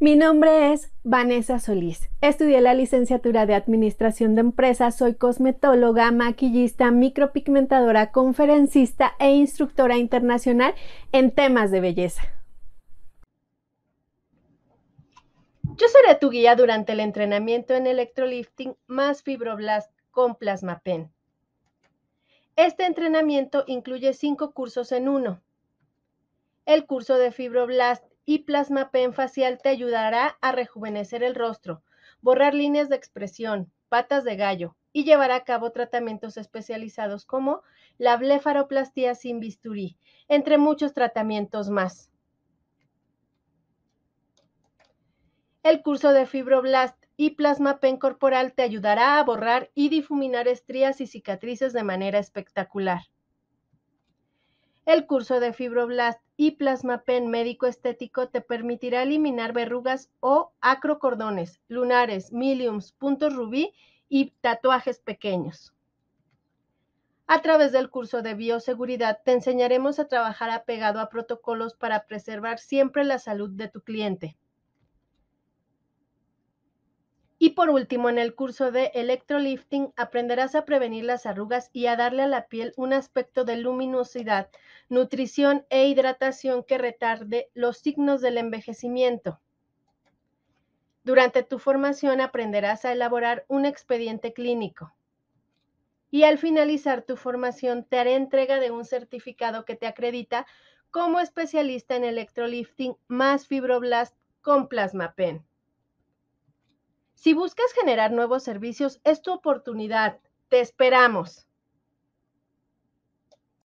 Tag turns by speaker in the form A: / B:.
A: Mi nombre es Vanessa Solís. Estudié la licenciatura de Administración de Empresas, soy cosmetóloga, maquillista, micropigmentadora, conferencista e instructora internacional en temas de belleza. Yo seré tu guía durante el entrenamiento en electrolifting más fibroblast con plasmapen. Este entrenamiento incluye cinco cursos en uno. El curso de fibroblast y plasma pen facial te ayudará a rejuvenecer el rostro, borrar líneas de expresión, patas de gallo y llevar a cabo tratamientos especializados como la blefaroplastia sin bisturí, entre muchos tratamientos más. El curso de fibroblast y plasma pen corporal te ayudará a borrar y difuminar estrías y cicatrices de manera espectacular. El curso de Fibroblast y pen médico estético te permitirá eliminar verrugas o acrocordones, lunares, miliums, puntos rubí y tatuajes pequeños. A través del curso de bioseguridad te enseñaremos a trabajar apegado a protocolos para preservar siempre la salud de tu cliente. Y por último, en el curso de electrolifting aprenderás a prevenir las arrugas y a darle a la piel un aspecto de luminosidad, nutrición e hidratación que retarde los signos del envejecimiento. Durante tu formación aprenderás a elaborar un expediente clínico. Y al finalizar tu formación te haré entrega de un certificado que te acredita como especialista en electrolifting más fibroblast con plasma PEN. Si buscas generar nuevos servicios, es tu oportunidad. Te esperamos.